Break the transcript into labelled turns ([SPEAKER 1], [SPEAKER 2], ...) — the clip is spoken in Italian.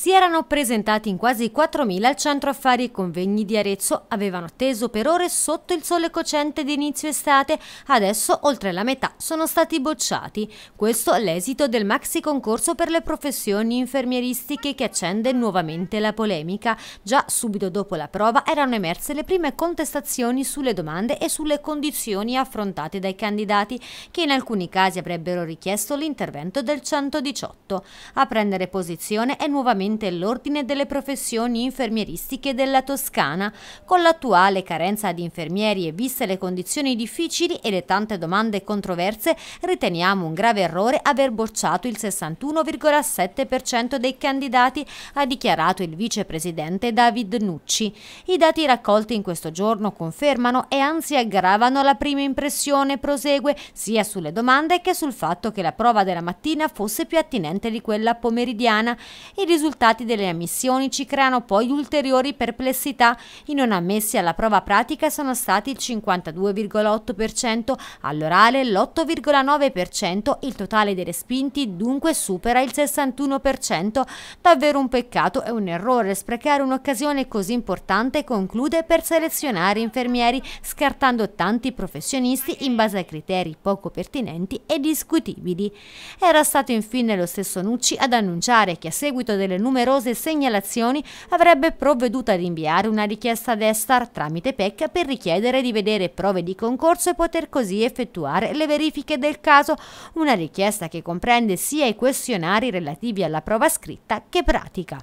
[SPEAKER 1] si erano presentati in quasi 4.000 al centro affari e convegni di Arezzo, avevano atteso per ore sotto il sole cocente di inizio estate, adesso oltre la metà sono stati bocciati. Questo è l'esito del maxi concorso per le professioni infermieristiche che accende nuovamente la polemica. Già subito dopo la prova erano emerse le prime contestazioni sulle domande e sulle condizioni affrontate dai candidati che in alcuni casi avrebbero richiesto l'intervento del 118. A prendere posizione è nuovamente nuovamente l'ordine delle professioni infermieristiche della Toscana, con l'attuale carenza di infermieri e viste le condizioni difficili e le tante domande controverse, riteniamo un grave errore aver bocciato il 61,7% dei candidati, ha dichiarato il vicepresidente David Nucci. I dati raccolti in questo giorno confermano e anzi aggravano la prima impressione, prosegue, sia sulle domande che sul fatto che la prova della mattina fosse più attinente di quella pomeridiana. I risultati risultati delle ammissioni ci creano poi ulteriori perplessità. I non ammessi alla prova pratica sono stati il 52,8%, all'orale l'8,9%, il totale dei respinti dunque supera il 61%. Davvero un peccato e un errore sprecare un'occasione così importante conclude per selezionare infermieri, scartando tanti professionisti in base a criteri poco pertinenti e discutibili. Era stato infine lo stesso Nucci ad annunciare che a seguito delle nuove numerose segnalazioni, avrebbe provveduto ad inviare una richiesta ad Estar tramite PEC per richiedere di vedere prove di concorso e poter così effettuare le verifiche del caso, una richiesta che comprende sia i questionari relativi alla prova scritta che pratica.